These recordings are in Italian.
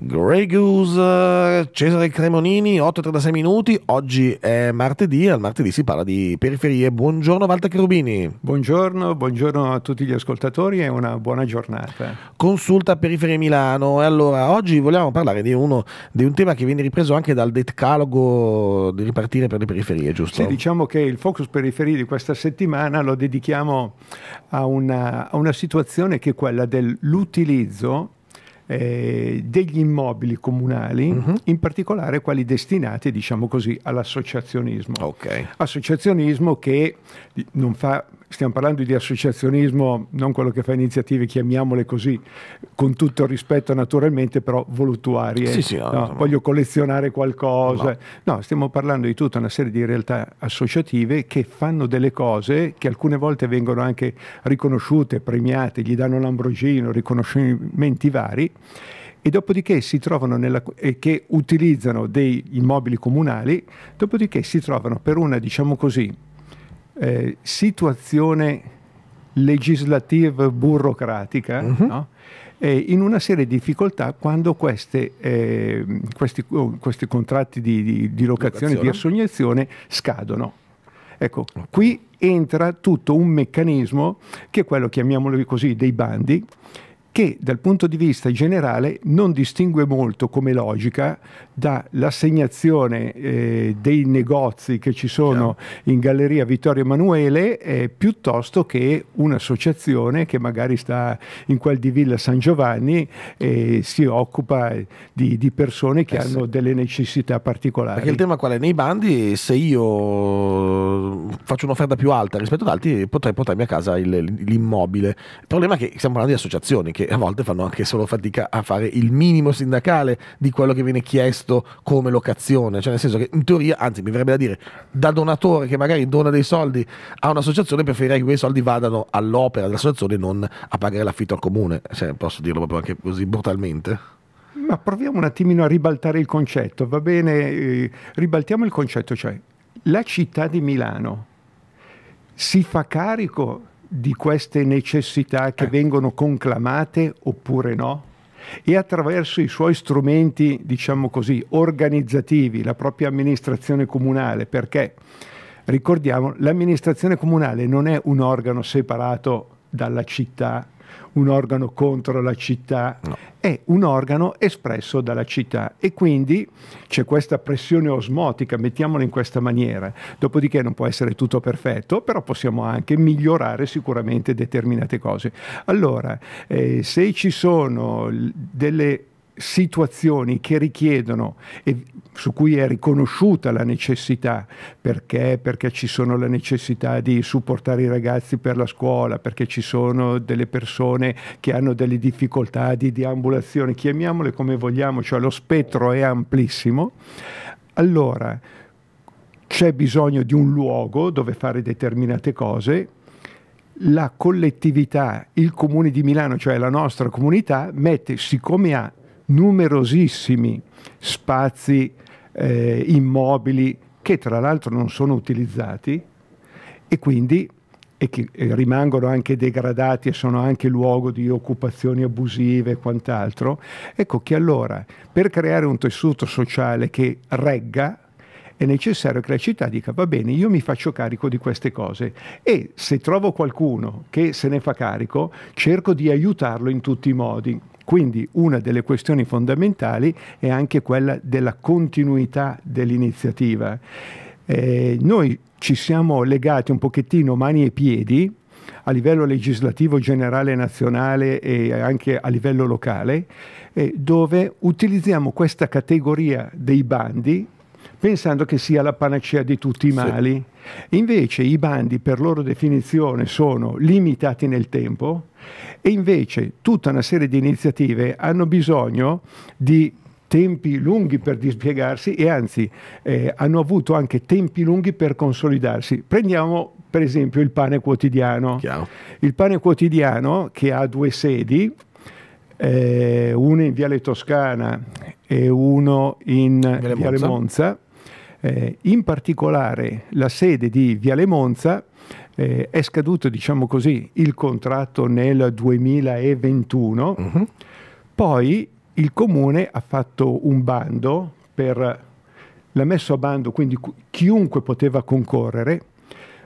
Grey Goose, Cesare Cremonini, 8.36 minuti, oggi è martedì, al martedì si parla di periferie. Buongiorno Walter Cherubini. Buongiorno, buongiorno a tutti gli ascoltatori e una buona giornata. Consulta Periferie Milano e allora oggi vogliamo parlare di, uno, di un tema che viene ripreso anche dal decalogo di ripartire per le periferie, giusto? Sì, diciamo che il focus periferie di questa settimana lo dedichiamo a una, a una situazione che è quella dell'utilizzo eh, degli immobili comunali, mm-hmm. in particolare quelli destinati, diciamo così, all'associazionismo. Okay. Associazionismo che non fa, stiamo parlando di associazionismo, non quello che fa iniziative, chiamiamole così, con tutto il rispetto naturalmente, però voluttuarie. Sì, sì, no? No. Voglio collezionare qualcosa. No. no, stiamo parlando di tutta una serie di realtà associative che fanno delle cose che alcune volte vengono anche riconosciute, premiate, gli danno l'ambrogino, riconoscimenti vari, e dopodiché si trovano nella, eh, che utilizzano dei immobili comunali, dopodiché si trovano per una, diciamo così, eh, situazione legislativa burocratica mm -hmm. no? in una serie di difficoltà quando queste, eh, questi, questi, contratti di, di, di locazione, locazione, di assegnazione scadono. Ecco, qui entra tutto un meccanismo che è quello, chiamiamolo così, dei bandi, che dal punto di vista generale non distingue molto come logica dall'assegnazione eh, dei negozi che ci sono in Galleria Vittorio Emanuele eh, piuttosto che un'associazione che magari sta in quel di Villa San Giovanni e si occupa di, di persone che eh hanno delle necessità particolari. Perché il tema qual è? Nei bandi se io faccio un'offerta più alta rispetto ad altri potrei portarmi a casa il, l'immobile. Il problema è che stiamo parlando di associazioni che che a volte fanno anche solo fatica a fare il minimo sindacale di quello che viene chiesto come locazione, cioè nel senso che in teoria, anzi mi verrebbe da dire, da donatore che magari dona dei soldi a un'associazione preferirei che quei soldi vadano all'opera dell'associazione e non a pagare l'affitto al comune, cioè, posso dirlo proprio anche così brutalmente. Ma proviamo un attimino a ribaltare il concetto, va bene? Eh, ribaltiamo il concetto, cioè la città di Milano si fa carico di queste necessità che eh. vengono conclamate oppure no? e attraverso i suoi strumenti, diciamo così, organizzativi, la propria amministrazione comunale, perché ricordiamo, l'amministrazione comunale non è un organo separato dalla città un organo contro la città, no. è un organo espresso dalla città e quindi c'è questa pressione osmotica, mettiamola in questa maniera. Dopodiché non può essere tutto perfetto, però possiamo anche migliorare sicuramente determinate cose. Allora, eh, se ci sono delle situazioni che richiedono e su cui è riconosciuta la necessità, perché? perché ci sono la necessità di supportare i ragazzi per la scuola, perché ci sono delle persone che hanno delle difficoltà di deambulazione, chiamiamole come vogliamo, cioè lo spettro è amplissimo, allora c'è bisogno di un luogo dove fare determinate cose, la collettività, il comune di Milano, cioè la nostra comunità, mette, siccome ha numerosissimi spazi eh, immobili che tra l'altro non sono utilizzati e quindi e che rimangono anche degradati e sono anche luogo di occupazioni abusive e quant'altro, ecco che allora per creare un tessuto sociale che regga è necessario che la città dica va bene, io mi faccio carico di queste cose e se trovo qualcuno che se ne fa carico cerco di aiutarlo in tutti i modi. Quindi una delle questioni fondamentali è anche quella della continuità dell'iniziativa. Eh, noi ci siamo legati un pochettino mani e piedi a livello legislativo generale nazionale e anche a livello locale, eh, dove utilizziamo questa categoria dei bandi pensando che sia la panacea di tutti i mali. Sì. Invece i bandi per loro definizione sono limitati nel tempo e invece tutta una serie di iniziative hanno bisogno di tempi lunghi per dispiegarsi e anzi eh, hanno avuto anche tempi lunghi per consolidarsi. Prendiamo per esempio il pane quotidiano. Chiaro. Il pane quotidiano che ha due sedi, eh, una in Viale Toscana e uno in Viale Monza. Viale Monza eh, in particolare la sede di Viale Monza eh, è scaduto, diciamo così, il contratto nel 2021, uh-huh. Mhm. poi il comune ha fatto un bando per l'ha messo a bando, quindi chiunque poteva concorrere,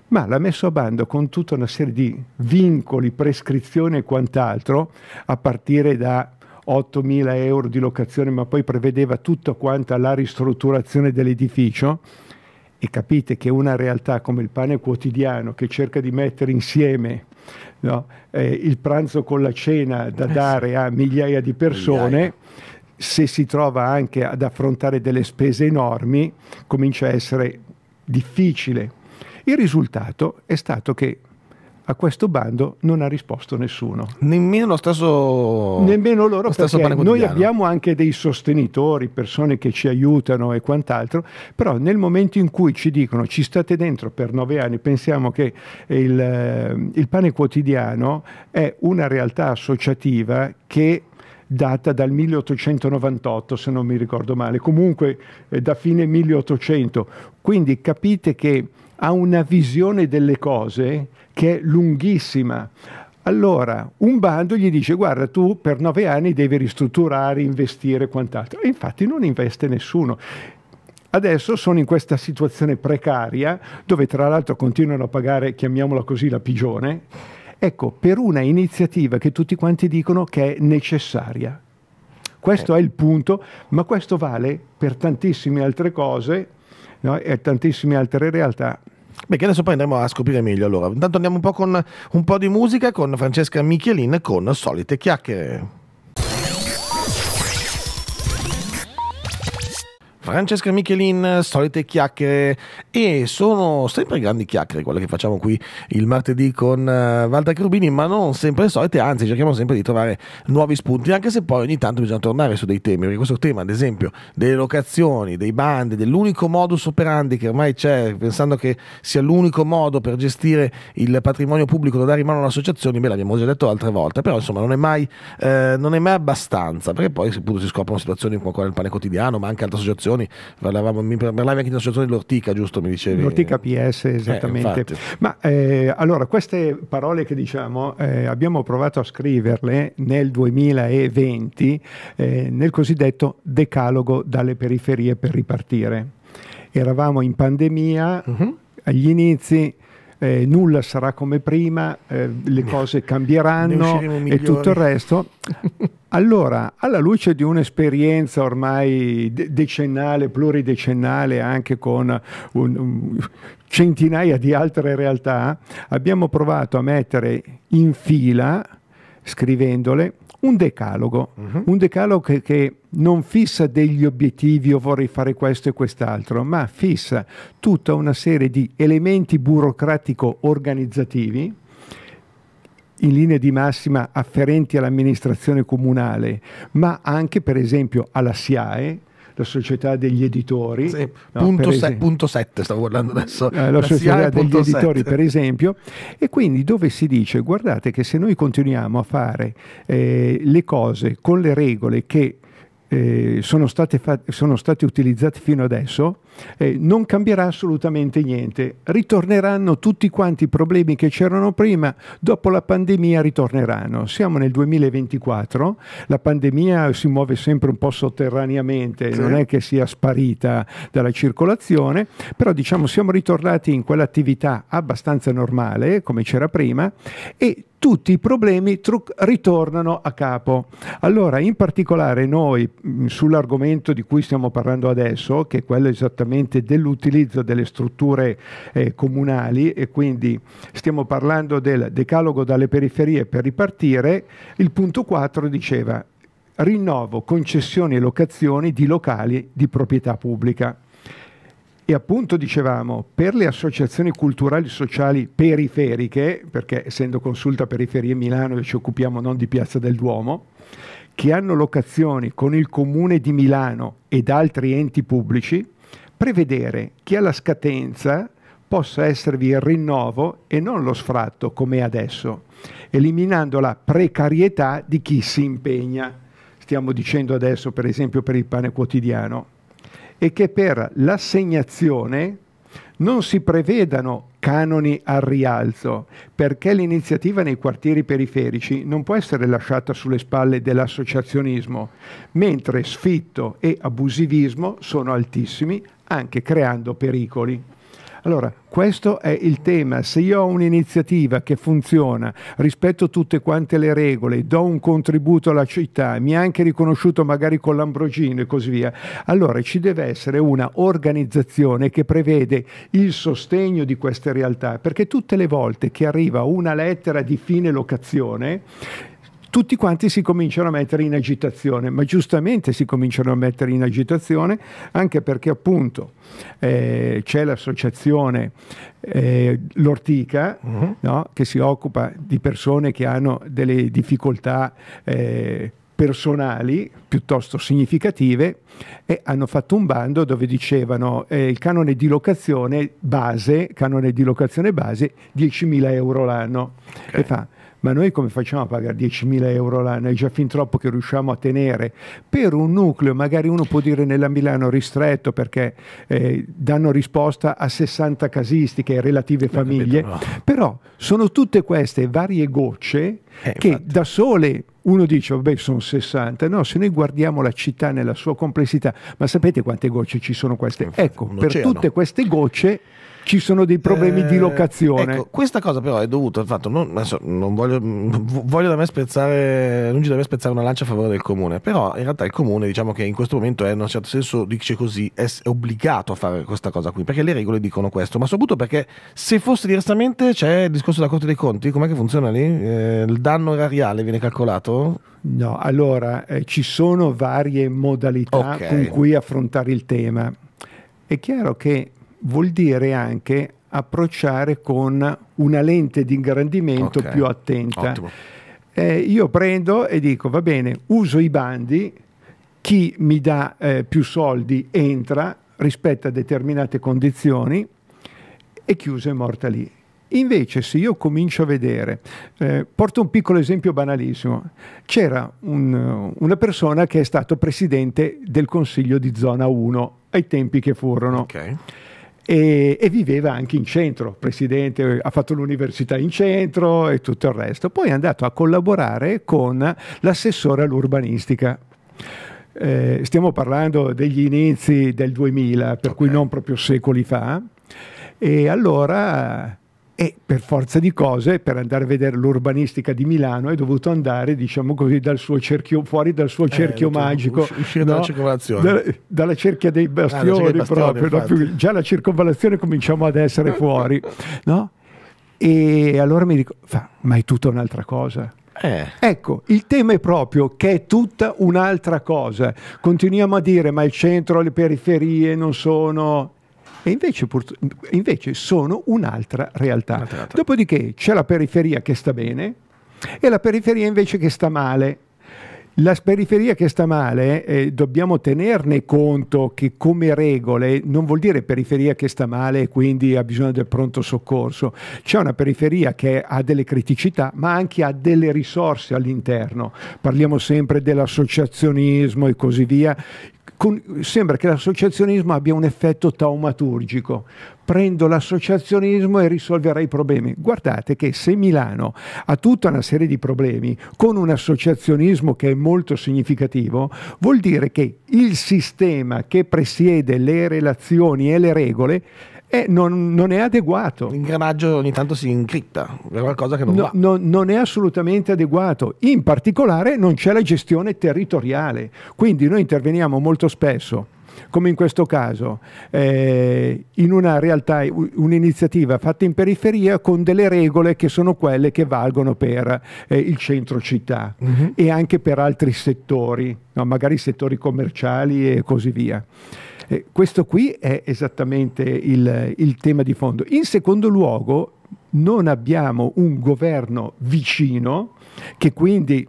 ma l'ha messo a bando con tutta una serie di vincoli, prescrizioni e quant'altro, a partire da 8.000 euro di locazione, ma poi prevedeva tutta quanta la ristrutturazione dell'edificio, e capite che una realtà come il pane quotidiano che cerca di mettere insieme no, eh, il pranzo con la cena da eh dare a migliaia di persone, se si trova anche ad affrontare delle spese enormi, comincia a essere difficile. Il risultato è stato che a questo bando non ha risposto nessuno. Nemmeno lo stesso Nemmeno loro, lo stesso noi abbiamo anche dei sostenitori, persone che ci aiutano e quant'altro, però nel momento in cui ci dicono ci state dentro per nove anni, pensiamo che il, eh, il pane quotidiano è una realtà associativa che data dal 1898 se non mi ricordo male, comunque eh, da fine 1800. Quindi capite che ha una visione delle cose che è lunghissima. Allora, un bando gli dice guarda tu per nove anni devi ristrutturare, investire e quant'altro. E infatti non investe nessuno. Adesso sono in questa situazione precaria dove tra l'altro continuano a pagare, chiamiamola così, la pigione. Ecco, per una iniziativa che tutti quanti dicono che è necessaria. Questo è il punto, ma questo vale per tantissime altre cose no? e tantissime altre realtà. Beh, che adesso poi andremo a scoprire meglio. Allora, intanto andiamo un po' con un po' di musica con Francesca Michelin con solite chiacchiere. Francesca Michelin, solite chiacchiere e sono sempre grandi chiacchiere quelle che facciamo qui il martedì con uh, eh, Valda Crubini, ma non sempre solite, anzi cerchiamo sempre di trovare nuovi spunti, anche se poi ogni tanto bisogna tornare su dei temi, perché questo tema ad esempio delle locazioni, dei bandi, dell'unico modus operandi che ormai c'è, pensando che sia l'unico modo per gestire il patrimonio pubblico da dare in mano alle associazioni, beh l'abbiamo già detto altre volte, però insomma non è mai, eh, non è mai abbastanza, perché poi appunto, si scoprono situazioni come quella del pane quotidiano, ma anche altre associazioni associazioni, parlavamo, mi parlavi anche di un'associazione dell'Ortica, giusto? Mi dicevi? L'Ortica PS, eh, esattamente. Eh, Ma eh, allora, queste parole che diciamo eh, abbiamo provato a scriverle nel 2020 eh, nel cosiddetto decalogo dalle periferie per ripartire. Eravamo in pandemia, uh-huh. agli inizi, eh, nulla sarà come prima, eh, le cose cambieranno e tutto il resto. Allora, alla luce di un'esperienza ormai decennale, pluridecennale, anche con un, un, centinaia di altre realtà, abbiamo provato a mettere in fila, scrivendole, un decalogo, uh-huh. un decalogo che, che, non fissa degli obiettivi, io vorrei fare questo e quest'altro, ma fissa tutta una serie di elementi burocratico-organizzativi in linea di massima afferenti all'amministrazione comunale, ma anche per esempio alla SIAE, la società degli editori. Sì, no, punto, se, punto 7, stavo guardando adesso. Eh, la, la società degli editori, 7. per esempio. E quindi dove si dice, guardate che se noi continuiamo a fare eh, le cose con le regole che eh, sono, state fat- sono stati utilizzati fino adesso, eh, non cambierà assolutamente niente. Ritorneranno tutti quanti i problemi che c'erano prima, dopo la pandemia ritorneranno. Siamo nel 2024, la pandemia si muove sempre un po' sotterraneamente, sì. non è che sia sparita dalla circolazione, però diciamo siamo ritornati in quell'attività abbastanza normale come c'era prima e tutti i problemi ritornano a capo. Allora, in particolare noi sull'argomento di cui stiamo parlando adesso, che è quello esattamente dell'utilizzo delle strutture eh, comunali e quindi stiamo parlando del decalogo dalle periferie per ripartire, il punto 4 diceva rinnovo concessioni e locazioni di locali di proprietà pubblica. E appunto dicevamo, per le associazioni culturali sociali periferiche, perché essendo consulta periferie Milano ci occupiamo non di Piazza del Duomo, che hanno locazioni con il Comune di Milano ed altri enti pubblici, prevedere che alla scadenza possa esservi il rinnovo e non lo sfratto come adesso, eliminando la precarietà di chi si impegna. Stiamo dicendo adesso per esempio per il pane quotidiano e che per l'assegnazione non si prevedano canoni al rialzo, perché l'iniziativa nei quartieri periferici non può essere lasciata sulle spalle dell'associazionismo, mentre sfitto e abusivismo sono altissimi, anche creando pericoli. Allora, questo è il tema. Se io ho un'iniziativa che funziona, rispetto tutte quante le regole, do un contributo alla città, mi ha anche riconosciuto magari con l'Ambrogino e così via, allora ci deve essere una organizzazione che prevede il sostegno di queste realtà, perché tutte le volte che arriva una lettera di fine locazione, tutti quanti si cominciano a mettere in agitazione, ma giustamente si cominciano a mettere in agitazione anche perché appunto eh, c'è l'associazione eh, L'Ortica uh-huh. no? che si occupa di persone che hanno delle difficoltà eh, personali piuttosto significative e hanno fatto un bando dove dicevano eh, il canone di locazione base, canone di locazione base 10.000 euro l'anno. Okay. E fa, ma noi come facciamo a pagare 10.000 euro l'anno? È già fin troppo che riusciamo a tenere per un nucleo, magari uno può dire nella Milano ristretto perché eh, danno risposta a 60 casistiche e relative famiglie, capito, no. però sono tutte queste varie gocce eh, che infatti. da sole uno dice, vabbè, sono 60. No, se noi guardiamo la città nella sua complessità, ma sapete quante gocce ci sono queste? ecco, per tutte queste gocce ci sono dei problemi eh, di locazione. Ecco, questa cosa però è dovuta al fatto, non, adesso, non voglio, voglio da me spezzare, lungi da me spezzare una lancia a favore del comune, però in realtà il comune diciamo che in questo momento è in un certo senso, dice così, è obbligato a fare questa cosa qui, perché le regole dicono questo, ma soprattutto perché se fosse diversamente c'è il discorso della Corte dei Conti, com'è che funziona lì? Eh, il danno erariale viene calcolato? No, allora eh, ci sono varie modalità okay. con cui affrontare il tema. È chiaro che vuol dire anche approcciare con una lente di ingrandimento okay. più attenta. Eh, io prendo e dico, va bene, uso i bandi, chi mi dà eh, più soldi entra, rispetto a determinate condizioni e chiuso è morta lì. Invece se io comincio a vedere, eh, porto un piccolo esempio banalissimo, c'era un, una persona che è stato presidente del Consiglio di Zona 1 ai tempi che furono. Okay e, e, viveva anche in centro, presidente, ha fatto l'università in centro e tutto il resto. Poi è andato a collaborare con l'assessore all'urbanistica. Eh, stiamo parlando degli inizi del 2000, per okay. cui non proprio secoli fa. E allora e per forza di cose, per andare a vedere l'urbanistica di Milano, è dovuto andare, diciamo così, dal cerchio, fuori dal suo eh, cerchio eh, magico. Uscire no? dalla circolazione. Da, dalla cerchia dei ah, bastioni, ah, cerchia bastioni proprio. No? Già la circonvallazione cominciamo ad essere fuori, no? E allora mi dico, fa, ma è tutta un'altra cosa. Eh. Ecco, il tema è proprio che è tutta un'altra cosa. Continuiamo a dire, ma il centro, le periferie non sono e invece, invece sono un'altra realtà. Un'altra Dopodiché c'è la periferia che sta bene e la periferia invece che sta male. La periferia che sta male, eh, dobbiamo tenerne conto che come regole non vuol dire periferia che sta male e quindi ha bisogno del pronto soccorso. C'è una periferia che ha delle criticità ma anche ha delle risorse all'interno. Parliamo sempre dell'associazionismo e così via con, sembra che l'associazionismo abbia un effetto taumaturgico, prendo l'associazionismo e risolverei i problemi. Guardate che se Milano ha tutta una serie di problemi con un associazionismo che è molto significativo, vuol dire che il sistema che presiede le relazioni e le regole eh, non, non, è adeguato. L'ingranaggio ogni tanto si incritta, è qualcosa che non no, va. No, non è assolutamente adeguato. In particolare non c'è la gestione territoriale, quindi noi interveniamo molto spesso come in questo caso, eh, in una realtà, un'iniziativa fatta in periferia con delle regole che sono quelle che valgono per eh, il centro città uh mhm. -huh. e anche per altri settori, no? magari settori commerciali e così via. Eh, questo qui è esattamente il, il tema di fondo. In secondo luogo, non abbiamo un governo vicino che quindi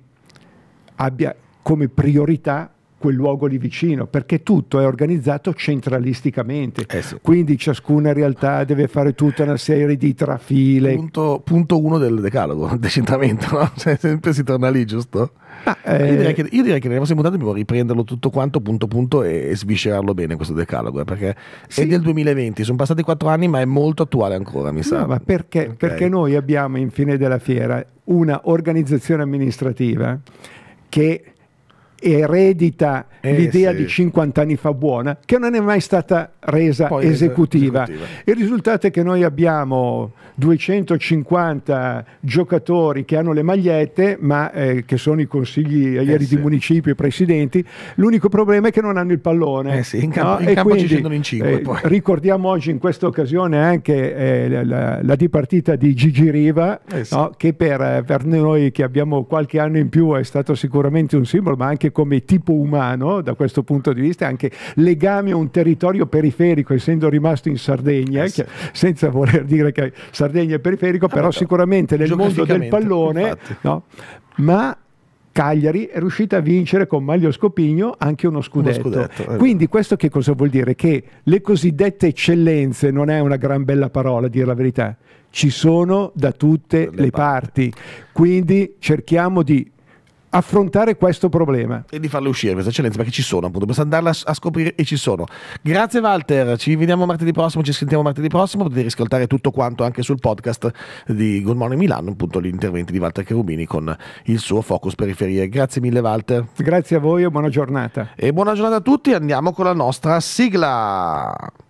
abbia come priorità quel luogo lì vicino, perché tutto è organizzato centralisticamente, eh sì. quindi ciascuna realtà deve fare tutta una serie di trafile. Punto, punto uno del decalogo, decentramento, no? cioè, sempre si torna lì, giusto? Ma, eh, io, direi eh, che, io direi che nelle prossime puntate dobbiamo riprenderlo tutto quanto punto punto e, e sviscerarlo bene questo decalogo, eh, perché sì. è del 2020, sono passati quattro anni ma è molto attuale ancora, mi no, sa. ma perché? Okay. Perché noi abbiamo in fine della fiera una organizzazione amministrativa che eredita eh, l'idea sì. di 50 anni fa buona che non è mai stata resa eh, esecutiva. esecutiva. Il risultato è che noi abbiamo 250 giocatori che hanno le magliette, ma eh, che sono i consiglieri eh, di sì. municipio, e presidenti. L'unico problema è che non hanno il pallone. Eh, sì, in campo, no? in campo quindi, ci scendono in 5. Eh, ricordiamo oggi in questa occasione anche la, la, dipartita di Gigi Riva, no? che per, per noi che abbiamo qualche anno in più è stato sicuramente un simbolo, ma anche anche come tipo umano, da questo punto di vista, anche legami a un territorio periferico, essendo rimasto in Sardegna, eh sì. che, senza voler dire che Sardegna è periferico, ah, però no. sicuramente nel mondo del pallone, no? ma Cagliari è riuscita a vincere con Maglio Scopigno anche uno scudetto. Uno scudetto eh. Quindi questo che cosa vuol dire? Che le cosiddette eccellenze, non è una gran bella parola a dire la verità, ci sono da tutte le, le parti. parti. Quindi cerchiamo di affrontare questo problema. E di farle uscire queste eccellenze perché ci sono, appunto, basta andarla a scoprire e ci sono. Grazie Walter, ci vediamo martedì prossimo, ci sentiamo martedì prossimo, potete riscoltare tutto quanto anche sul podcast di Good Morning Milano, appunto gli interventi di Walter Cherubini con il suo focus periferie. Grazie mille Walter. Grazie a voi e buona giornata. E buona giornata a tutti, andiamo con la nostra sigla.